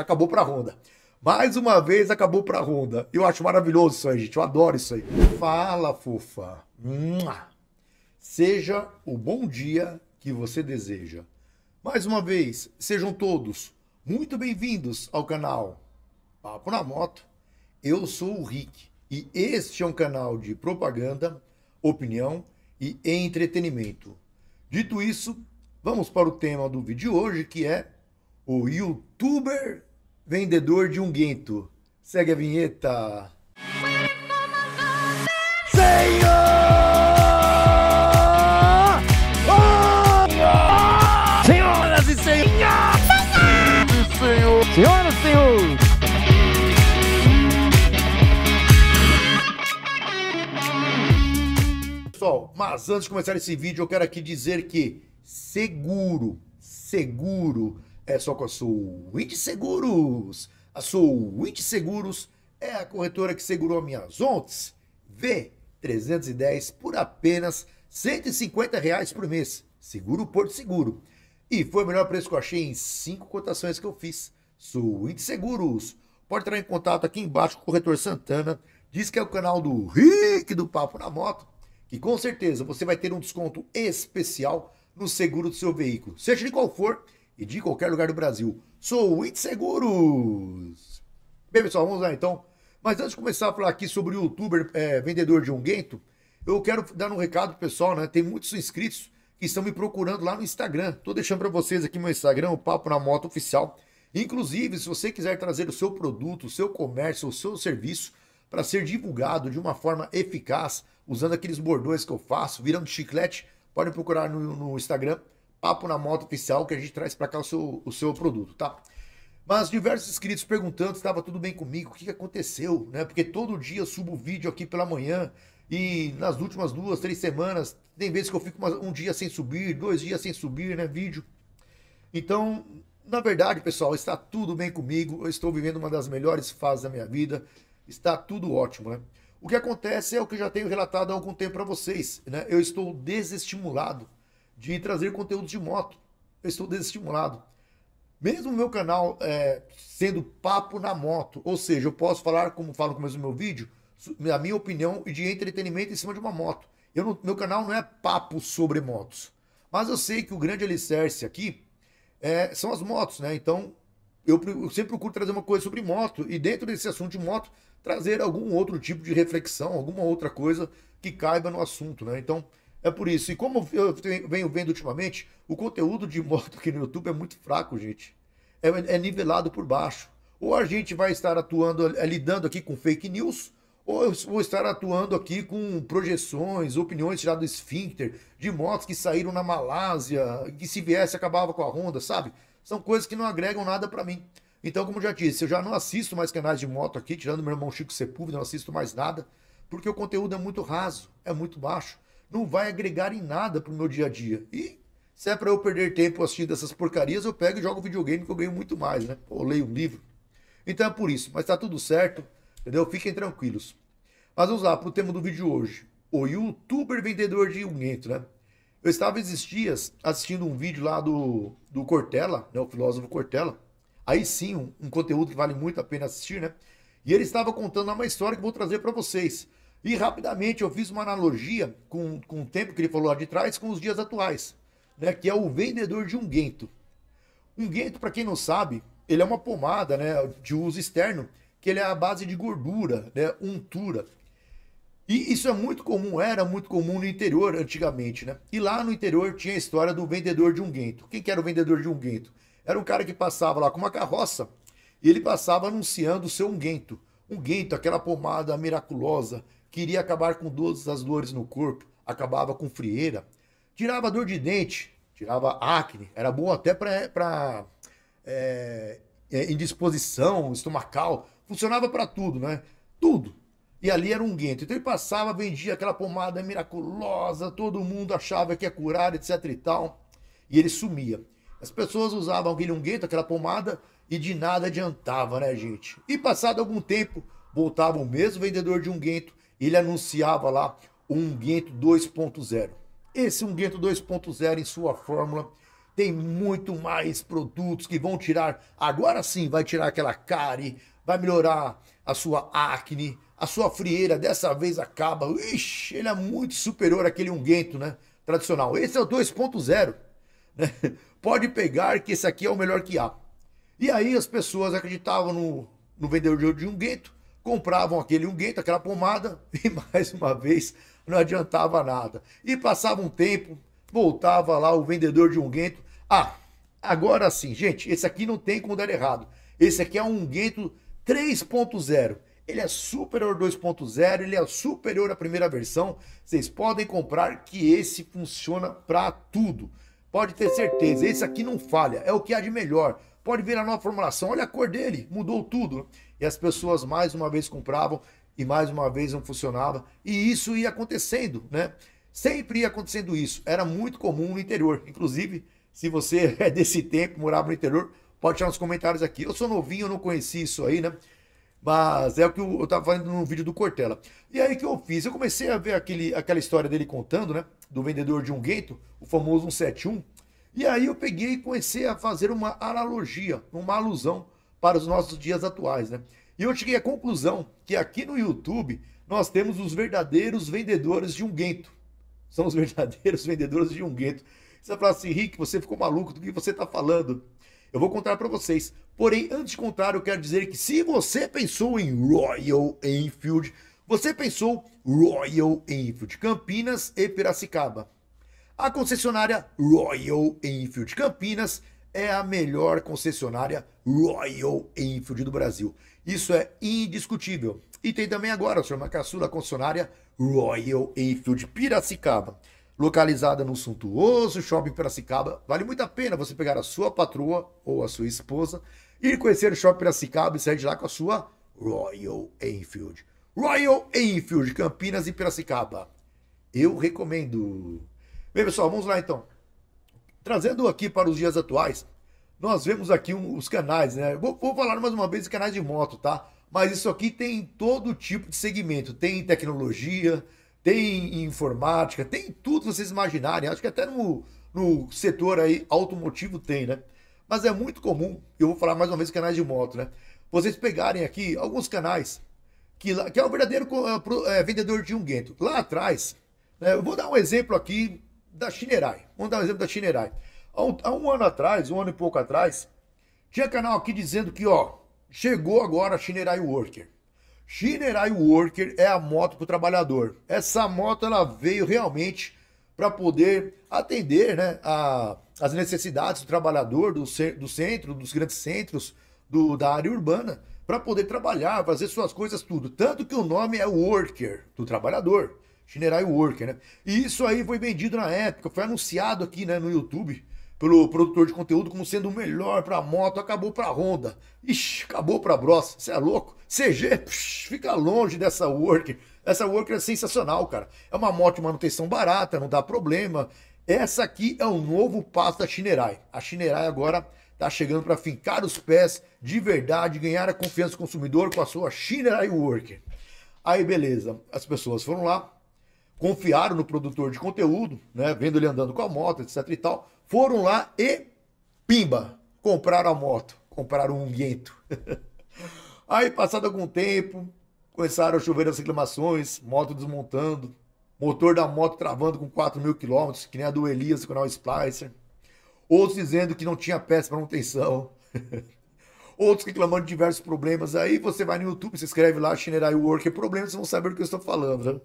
acabou para a Honda. Mais uma vez acabou para a Honda. Eu acho maravilhoso isso aí, gente. Eu adoro isso aí. Fala, fofa. Seja o bom dia que você deseja. Mais uma vez, sejam todos muito bem-vindos ao canal Papo na Moto. Eu sou o Rick e este é um canal de propaganda, opinião e entretenimento. Dito isso, vamos para o tema do vídeo de hoje, que é o youtuber Vendedor de um guinto. Segue a vinheta. Senhor! Oh! Senhoras e senhores! Senhor! Senhoras e senhores! Pessoal, mas antes de começar esse vídeo, eu quero aqui dizer que seguro, seguro é só com a Suíte Seguros. A Suíte Seguros é a corretora que segurou minhas ontes V310 por apenas 150 reais por mês. Seguro Porto Seguro. E foi o melhor preço que eu achei em cinco cotações que eu fiz. Suíte Seguros. Pode entrar em contato aqui embaixo com o corretor Santana. Diz que é o canal do Rick do Papo na Moto. Que com certeza você vai ter um desconto especial no seguro do seu veículo. Seja de qual for, e de qualquer lugar do Brasil. Sou o Seguros. Bem, pessoal, vamos lá então. Mas antes de começar a falar aqui sobre o youtuber é, vendedor de unguento, eu quero dar um recado pro pessoal, né? Tem muitos inscritos que estão me procurando lá no Instagram. Tô deixando para vocês aqui meu Instagram, o Papo na Moto Oficial. Inclusive, se você quiser trazer o seu produto, o seu comércio, o seu serviço para ser divulgado de uma forma eficaz, usando aqueles bordões que eu faço, virando chiclete, podem procurar no, no Instagram Papo na Moto Oficial, que a gente traz para cá o seu, o seu produto, tá? Mas diversos inscritos perguntando se estava tudo bem comigo, o que, aconteceu, né? Porque todo dia eu subo vídeo aqui pela manhã e nas últimas duas, três semanas, tem vezes que eu fico um dia sem subir, dois dias sem subir, né? Vídeo. Então, na verdade, pessoal, está tudo bem comigo, eu estou vivendo uma das melhores fases da minha vida, está tudo ótimo, né? O que acontece é o que eu já tenho relatado há algum tempo para vocês, né? Eu estou desestimulado de trazer conteúdos de moto. Eu estou desestimulado. Mesmo o meu canal é, sendo papo na moto, ou seja, eu posso falar, como falo no começo do meu vídeo, a minha opinião e de entretenimento em cima de uma moto. Eu não, meu canal não é papo sobre motos. Mas eu sei que o grande alicerce aqui é, são as motos, né? Então, eu, eu, sempre procuro trazer uma coisa sobre moto e dentro desse assunto de moto, trazer algum outro tipo de reflexão, alguma outra coisa que caiba no assunto, né? Então, é por isso. E como eu venho vendo ultimamente, o conteúdo de moto aqui no YouTube é muito fraco, gente. É, é nivelado por baixo. Ou a gente vai estar atuando, é, lidando aqui com fake news, ou eu vou estar atuando aqui com projeções, opiniões tiradas do esfíncter, de motos que saíram na Malásia, que se viesse acabava com a Honda, sabe? São coisas que não agregam nada para mim. Então, como eu já disse, eu já não assisto mais canais de moto aqui, tirando meu irmão Chico Sepúlveda, não assisto mais nada, porque o conteúdo é muito raso, é muito baixo não vai agregar em nada pro meu dia a dia. E se é para eu perder tempo assistindo essas porcarias, eu pego e jogo videogame que eu ganho muito mais, né? Ou leio um livro. Então é por isso, mas tá tudo certo, entendeu? Fiquem tranquilos. Mas vamos lá pro tema do vídeo hoje. O youtuber vendedor de unguento, né? Eu estava esses dias assistindo um vídeo lá do, do Cortella, né? O filósofo Cortella. Aí sim, um, um conteúdo que vale muito a pena assistir, né? E ele estava contando uma história que eu vou trazer para vocês. E rapidamente eu fiz uma analogia com, com o tempo que ele falou lá de trás com os dias atuais, né? Que é o vendedor de um guento. Um guento, para quem não sabe, ele é uma pomada, né? De uso externo, que ele é a base de gordura, né? Untura. E isso é muito comum, era muito comum no interior antigamente, né? E lá no interior tinha a história do vendedor de um guento. Quem que era o vendedor de um guento? Era um cara que passava lá com uma carroça e ele passava anunciando o seu unguento. guento, aquela pomada miraculosa queria acabar com todas as dores no corpo, acabava com frieira, tirava dor de dente, tirava acne, era bom até para é, é, indisposição estomacal, funcionava para tudo, né? Tudo. E ali era um guento. Então ele passava, vendia aquela pomada miraculosa, todo mundo achava que ia curar, etc e tal. E ele sumia. As pessoas usavam aquele guento, aquela pomada, e de nada adiantava, né, gente? E passado algum tempo, voltava o mesmo vendedor de guento ele anunciava lá o Unguento 2.0. Esse Unguento 2.0 em sua fórmula tem muito mais produtos que vão tirar, agora sim, vai tirar aquela cárie, vai melhorar a sua acne, a sua frieira dessa vez acaba. Ixi, ele é muito superior àquele unguento, né? Tradicional. Esse é o 2.0. Né? Pode pegar que esse aqui é o melhor que há. E aí as pessoas acreditavam no, no vendedor de unguento compravam aquele unguento, aquela pomada, e mais uma vez não adiantava nada. E passava um tempo, voltava lá o vendedor de unguento. Ah, agora sim, gente, esse aqui não tem como dar errado. Esse aqui é um unguento 3.0. Ele é superior 2.0, ele é superior à primeira versão. Vocês podem comprar que esse funciona para tudo. Pode ter certeza, esse aqui não falha, é o que há de melhor pode vir a nova formulação. Olha a cor dele, mudou tudo. E as pessoas mais uma vez compravam e mais uma vez não funcionava. E isso ia acontecendo, né? Sempre ia acontecendo isso. Era muito comum no interior. Inclusive, se você é desse tempo, morava no interior, pode deixar nos comentários aqui. Eu sou novinho, eu não conheci isso aí, né? Mas é o que eu estava falando no vídeo do Cortella. E aí que eu fiz? Eu comecei a ver aquele, aquela história dele contando, né? Do vendedor de um gueto, o famoso 171. E aí eu peguei e comecei a fazer uma analogia, uma alusão para os nossos dias atuais, né? E eu cheguei à conclusão que aqui no YouTube nós temos os verdadeiros vendedores de um guento. São os verdadeiros vendedores de um guento. Você vai falar assim, Rick, você ficou maluco do que você está falando. Eu vou contar para vocês. Porém, antes de contar, eu quero dizer que se você pensou em Royal Enfield, você pensou Royal Enfield, Campinas e Piracicaba. A concessionária Royal Enfield Campinas é a melhor concessionária Royal Enfield do Brasil. Isso é indiscutível. E tem também agora, senhor Macassula, a concessionária Royal Enfield Piracicaba. Localizada no suntuoso shopping Piracicaba, vale muito a pena você pegar a sua patroa ou a sua esposa, ir conhecer o shopping Piracicaba e sair de lá com a sua Royal Enfield. Royal Enfield, Campinas e Piracicaba. Eu recomendo. Bem, pessoal, vamos lá então. Trazendo aqui para os dias atuais, nós vemos aqui um, os canais, né? Vou, vou, falar mais uma vez de canais de moto, tá? Mas isso aqui tem todo tipo de segmento. Tem tecnologia, tem informática, tem tudo que vocês imaginarem. Acho que até no, no setor aí automotivo tem, né? Mas é muito comum, eu vou falar mais uma vez de canais de moto, né? Vocês pegarem aqui alguns canais que, lá, que é o verdadeiro é, vendedor de um guento. Lá atrás, né? eu vou dar um exemplo aqui da Chinerai. Vamos dar um exemplo da Chinerai. Há um, há um, ano atrás, um ano e pouco atrás, tinha canal aqui dizendo que, ó, chegou agora a Chinerai Worker. Chinerai Worker é a moto para o trabalhador. Essa moto ela veio realmente para poder atender né, a, as necessidades do trabalhador, do, do centro, dos grandes centros, do, da área urbana, para poder trabalhar, fazer suas coisas, tudo. Tanto que o nome é Worker, do trabalhador. Shinerai Worker, né? E isso aí foi vendido na época, foi anunciado aqui, né, no YouTube, pelo produtor de conteúdo como sendo o melhor para moto, acabou para Honda. Ixi, acabou para Bros. Você é louco? CG, psh, fica longe dessa Worker. Essa Worker é sensacional, cara. É uma moto de manutenção barata, não dá problema. Essa aqui é o novo passo da Shinerai. A Shinerai agora tá chegando para fincar os pés de verdade, ganhar a confiança do consumidor com a sua Shinerai Worker. Aí beleza, as pessoas foram lá, confiaram no produtor de conteúdo, né? Vendo ele andando com a moto, etc e tal. Foram lá e pimba, compraram a moto, compraram um guento. Aí, passado algum tempo, começaram a chover as reclamações, moto desmontando, motor da moto travando com 4 mil quilômetros, que nem a do Elias o canal Splicer. Outros dizendo que não tinha peça para manutenção. Outros reclamando de diversos problemas. Aí você vai no YouTube, se inscreve lá, Shinerai Worker é Problemas, vocês vão saber do que eu estou falando, né?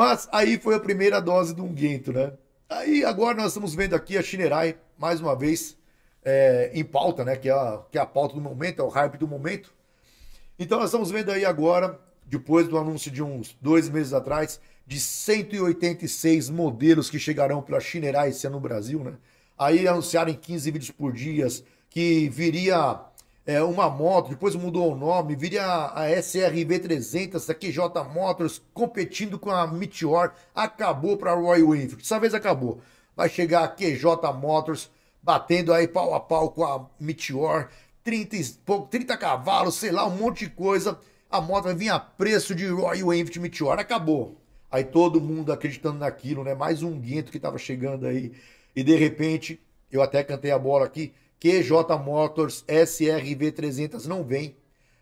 Mas aí foi a primeira dose do unguento, né? Aí agora nós estamos vendo aqui a Shinerai, mais uma vez, é, em pauta, né? Que é, a, que é a pauta do momento, é o hype do momento. Então nós estamos vendo aí agora, depois do anúncio de uns dois meses atrás, de 186 modelos que chegarão para a Shinerai esse ano é no Brasil, né? Aí anunciaram em 15 vídeos por dia que viria é, uma moto, depois mudou o nome, viria a, SRV 300, a QJ Motors, competindo com a Meteor, acabou para a Royal Enfield, dessa vez acabou. Vai chegar a QJ Motors, batendo aí pau a pau com a Meteor, 30, 30 cavalos, sei lá, um monte de coisa. A moto vai vir a preço de Royal Enfield Meteor, acabou. Aí todo mundo acreditando naquilo, né? Mais um guento que estava chegando aí. E de repente, eu até cantei a bola aqui, QJ Motors SRV 300 não vem.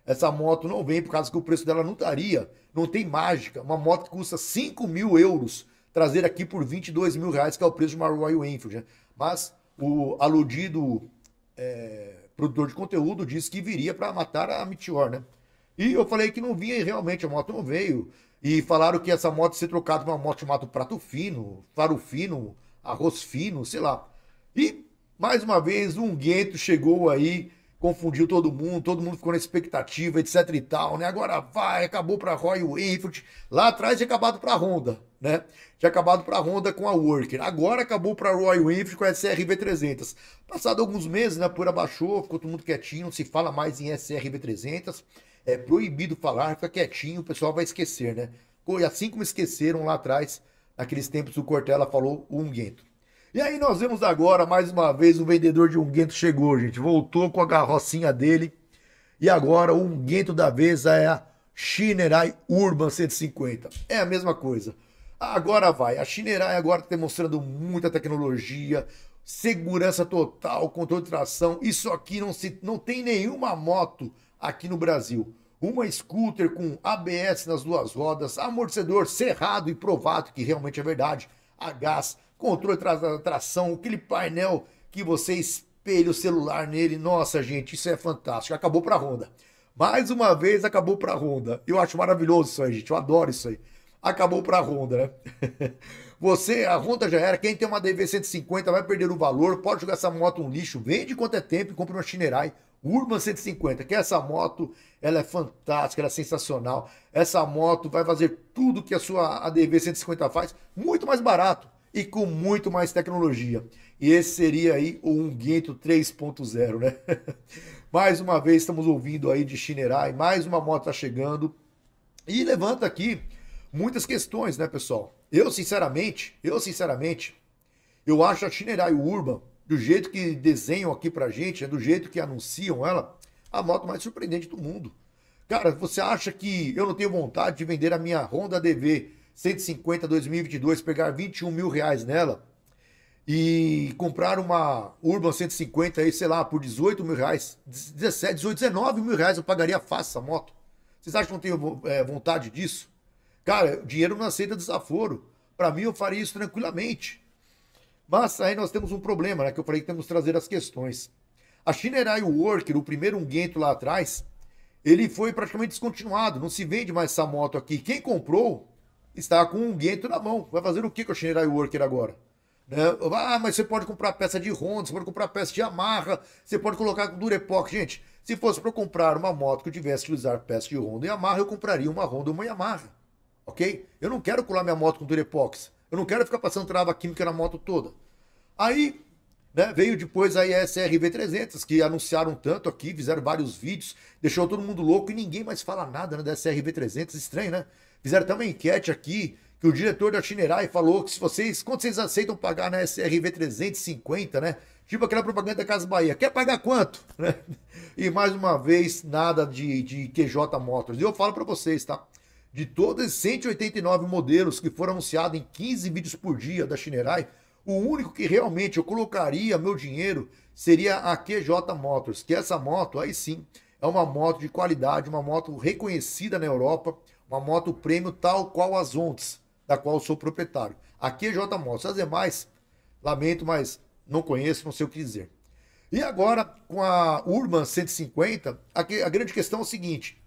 Essa moto não vem por causa que o preço dela não estaria. Não tem mágica. Uma moto que custa 5 mil euros trazer aqui por 22 mil reais, que é o preço de uma Royal Enfield. Né? Mas o aludido é, produtor de conteúdo disse que viria para matar a Meteor, né? E eu falei que não vinha e realmente a moto não veio. E falaram que essa moto ia ser trocada por uma moto chamada Prato Fino, Faro Fino, Arroz Fino, sei lá. E mais uma vez, um gueto chegou aí, confundiu todo mundo, todo mundo ficou na expectativa, etc e tal, né? Agora vai, acabou para Royal Enfield. Lá atrás tinha acabado para Honda, né? Tinha acabado para Honda com a Worker. Agora acabou para Royal Enfield com a SRV300. Passado alguns meses, né, a poeira baixou, ficou todo mundo quietinho, não se fala mais em SRV300. É proibido falar, fica quietinho, o pessoal vai esquecer, né? E assim como esqueceram lá atrás, naqueles tempos o Cortella falou o Unguento. E aí nós vemos agora, mais uma vez, o vendedor de Unguento chegou, gente. Voltou com a carrocinha dele. E agora o Unguento da vez é a Shinerai Urban 150. É a mesma coisa. Agora vai. A Shinerai agora está demonstrando muita tecnologia, segurança total, controle de tração. Isso aqui não, se, não tem nenhuma moto aqui no Brasil. Uma scooter com ABS nas duas rodas, amortecedor cerrado e provado, que realmente é verdade, a gás, controle de tração, aquele painel que você espelha o celular nele. Nossa, gente, isso é fantástico. Acabou para a Honda. Mais uma vez, acabou para a Honda. Eu acho maravilhoso isso aí, gente. Eu adoro isso aí. Acabou para a Honda, né? Você, a Honda já era. Quem tem uma DV150 vai perder o valor. Pode jogar essa moto no lixo. Vende quanto é tempo e compra uma Shinerai. Urban 150, que essa moto, ela é fantástica, ela é sensacional. Essa moto vai fazer tudo que a sua ADV 150 faz, muito mais barato e com muito mais tecnologia. E esse seria aí o Unguento 3.0, né? mais uma vez estamos ouvindo aí de Shinerai, mais uma moto tá chegando e levanta aqui muitas questões, né, pessoal? Eu sinceramente, eu sinceramente, eu acho a Shinerai Urban do jeito que desenham aqui pra gente, né, do jeito que anunciam ela, a moto mais surpreendente do mundo. Cara, você acha que eu não tenho vontade de vender a minha Honda DV 150 2022, pegar 21 mil reais nela e comprar uma Urban 150 aí, sei lá, por 18 mil reais, 17, 18, 19 mil reais eu pagaria fácil essa moto. Vocês acham que eu não tenho é, vontade disso? Cara, dinheiro não aceita desaforo. Para mim, eu faria isso tranquilamente. Mas aí nós temos um problema, né? Que eu falei que temos que trazer as questões. A Shinerai Worker, o primeiro unguento lá atrás, ele foi praticamente descontinuado. Não se vende mais essa moto aqui. Quem comprou está com um gueto na mão. Vai fazer o que com a Shinerai Worker agora? Né? Ah, mas você pode comprar peça de Honda, você pode comprar peça de Yamaha, você pode colocar com Durepox. Gente, se fosse para eu comprar uma moto que eu tivesse que usar peça de Honda e Yamaha, eu compraria uma Honda ou uma Yamaha. Ok? Eu não quero colar minha moto com Durepox. Eu não quero ficar passando trava química na moto toda. Aí né? Veio depois a SRV 300, que anunciaram tanto aqui, fizeram vários vídeos, deixou todo mundo louco e ninguém mais fala nada né, da SRV 300. Estranho, né? Fizeram até uma enquete aqui que o diretor da Chinerai falou que se vocês, quanto vocês aceitam pagar na SRV 350, né? Tipo aquela propaganda da Casa Bahia, quer pagar quanto? Né? e mais uma vez, nada de, de QJ Motors. E eu falo para vocês, tá? De todos os 189 modelos que foram anunciados em 15 vídeos por dia da Chinerai, o único que realmente eu colocaria meu dinheiro seria a QJ Motors, que essa moto, aí sim, é uma moto de qualidade, uma moto reconhecida na Europa, uma moto prêmio tal qual as Ontes, da qual sou proprietário. Aqui é J Motos. As demais, lamento, mas não conheço, não sei o que dizer. E agora, com a Urban 150, a, que, a grande questão é o seguinte.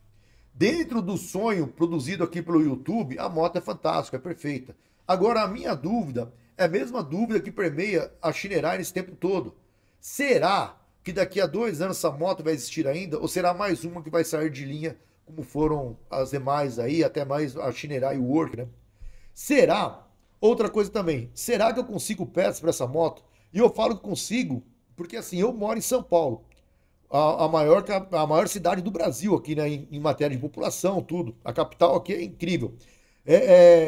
Dentro do sonho produzido aqui pelo YouTube, a moto é fantástica, é perfeita. Agora, a minha dúvida é a mesma dúvida que permeia a Shinerai nesse tempo todo. Será que daqui a dois anos essa moto vai existir ainda? Ou será mais uma que vai sair de linha como foram as demais aí, até mais a Shinerai Work, né? Será? Outra coisa também, será que eu consigo peças para essa moto? E eu falo que consigo, porque assim, eu moro em São Paulo, a, a maior, a maior cidade do Brasil aqui, né, em, em, matéria de população, tudo. A capital aqui é incrível. É,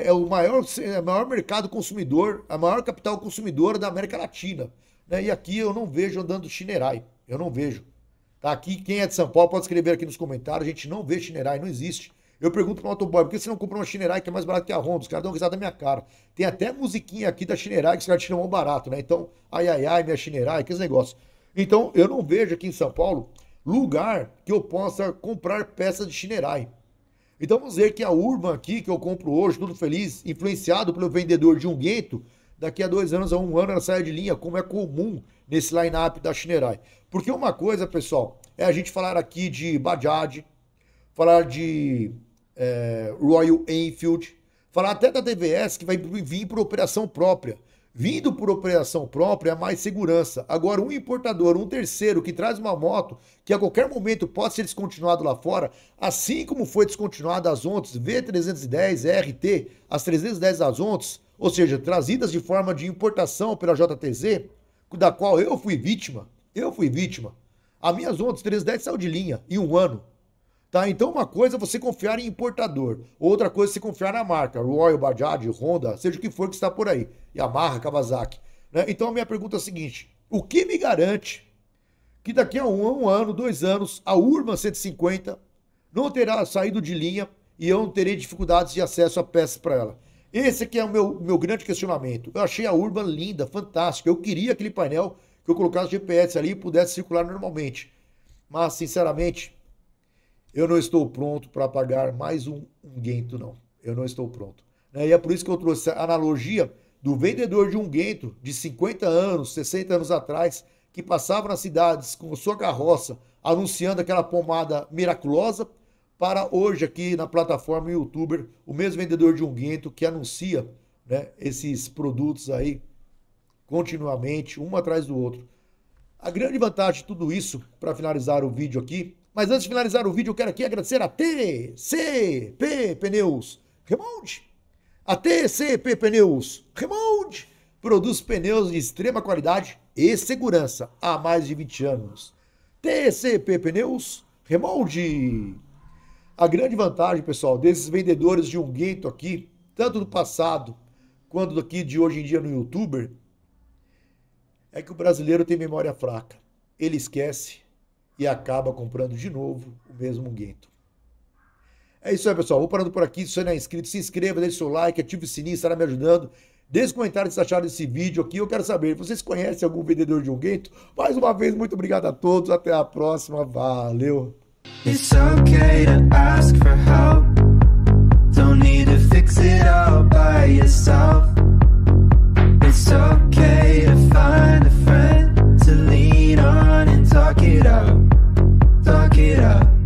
é, é o maior, é o maior mercado consumidor, a maior capital consumidora da América Latina. Né? E aqui eu não vejo andando Shinerai, eu não vejo. Tá aqui, quem é de São Paulo pode escrever aqui nos comentários. A gente não vê Chinerai, não existe. Eu pergunto pro motoboy, por que você não comprou uma Chinerai que é mais barato que a Honda? Os caras dão risada na minha cara. Tem até musiquinha aqui da Chinerai que os caras tiram mão barato, né? Então, ai, ai, ai, minha Chinerai, aqueles negócios. Então, eu não vejo aqui em São Paulo lugar que eu possa comprar peças de Chinerai. Então, vamos ver que a Urban aqui, que eu compro hoje, tudo feliz, influenciado pelo vendedor de um gueto, daqui a dois anos, a um ano, ela saia de linha, como é comum nesse line-up da Shinerai. Porque uma coisa, pessoal, é a gente falar aqui de Bajaj, falar de é, Royal Enfield, falar até da DVS, que vai vir por operação própria. Vindo por operação própria, é mais segurança. Agora, um importador, um terceiro que traz uma moto que a qualquer momento pode ser descontinuado lá fora, assim como foi descontinuada as Ontes V310 RT, as 310 das Ontes, ou seja, trazidas de forma de importação pela JTZ, da qual eu fui vítima. Eu fui vítima. A minha zona dos 310 saiu de linha em um ano. Tá? Então, uma coisa é você confiar em importador, outra coisa é você confiar na marca, Royal, Bajaj, Honda, seja o que for que está por aí, Yamaha, Kawasaki. Né? Então, a minha pergunta é a seguinte: o que me garante que daqui a um, um ano, dois anos, a Urban 150 não terá saído de linha e eu não terei dificuldades de acesso a peças para ela? Esse aqui é o meu, meu grande questionamento. Eu achei a Urban linda, fantástica. Eu queria aquele painel que eu colocasse GPS ali e pudesse circular normalmente. Mas, sinceramente, eu não estou pronto para pagar mais um, um guento, não. Eu não estou pronto. Né? E é por isso que eu trouxe a analogia do vendedor de um guento de 50 anos, 60 anos atrás, que passava nas cidades com sua carroça anunciando aquela pomada miraculosa para hoje aqui na plataforma YouTuber, o mesmo vendedor de um guento que anuncia né, esses produtos aí continuamente, um atrás do outro. A grande vantagem de tudo isso, para finalizar o vídeo aqui, mas antes de finalizar o vídeo, eu quero aqui agradecer a TCP Pneus Remonte. A TCP Pneus Remonte produz pneus de extrema qualidade e segurança há mais de 20 anos. TCP Pneus Remonte. A grande vantagem, pessoal, desses vendedores de um gueto aqui, tanto do passado quanto aqui de hoje em dia no youtuber, é que o brasileiro tem memória fraca. Ele esquece e acaba comprando de novo o mesmo gueto. É isso aí, pessoal. Vou parando por aqui. Se você não é inscrito, se inscreva, deixe seu like, ative o sininho, estará me ajudando. Deixe um comentário se acharam desse vídeo aqui. Eu quero saber, vocês conhecem algum vendedor de um gueto? Mais uma vez, muito obrigado a todos. Até a próxima. Valeu! It's okay to ask for help. Don't need to fix it all by yourself. It's okay to find a friend to lean on and talk it out.